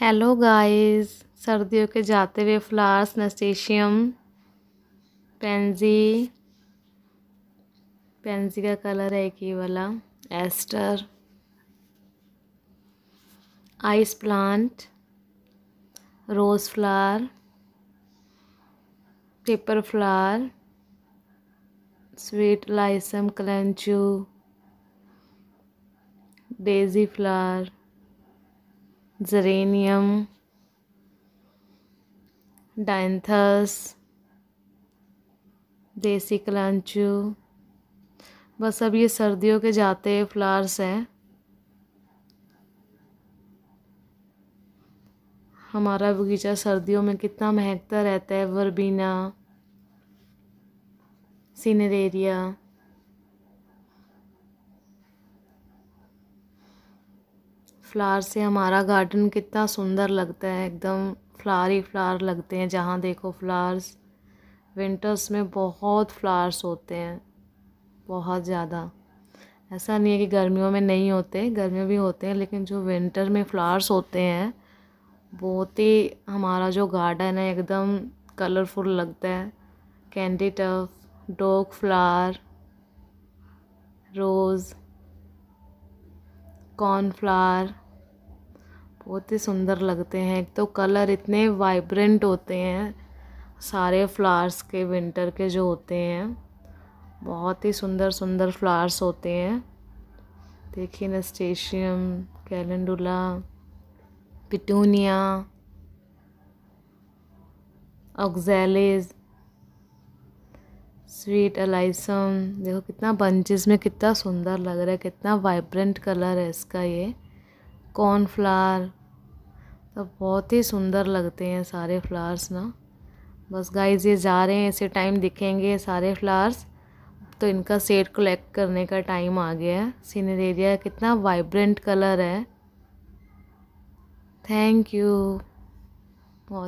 hello guys सर्दियों के जाते हुए फ्लावर्स नस्टेशियम पेंजी पेंजी का कलर है एक ये वाला aster ice plant rose flower paper flower sweet alyssum kalanchoe daisy flower geranium dianthus देसी कलांचू बस अब ये सर्दियों के जाते फ्लावर्स हैं हमारा बगीचा सर्दियों में कितना महकता रहता है वर्बीना सीनेरिया फ्लावर से हमारा गार्डन कितना सुंदर लगता है एकदम फ्लावर ही फ्लावर लगते हैं जहाँ देखो फ्लावर्स विंटर्स में बहुत फ्लावर्स होते हैं बहुत ज़्यादा ऐसा नहीं है कि गर्मियों में नहीं होते गर्मियों भी होते हैं लेकिन जो विंटर में फ्लावर्स होते हैं बहुत ही हमारा जो गार्डन है एकदम कलरफुल लगता है candytuft dog flower rose cornflower बहुत ही सुंदर लगते हैं एक तो कलर इतने वाइब्रेंट होते हैं सारे फ्लावर्स के विंटर के जो होते हैं बहुत ही सुंदर सुंदर फ्लावर्स होते हैं देखिए nasturtium calendula petunia oxalis sweet alyssum देखो कितना बंचेस में कितना सुंदर लग रहा है कितना वाइब्रेंट कलर है इसका ये कॉर्नफ्लावर तो बहुत ही सुंदर लगते हैं सारे फ्लावर्स ना बस गाइज ये जा रहे हैं ऐसे टाइम दिखेंगे सारे फ्लावर्स तो इनका सेट कलेक्ट करने का टाइम आ गया है सीनरेरिया कितना वाइब्रेंट कलर है थैंक यू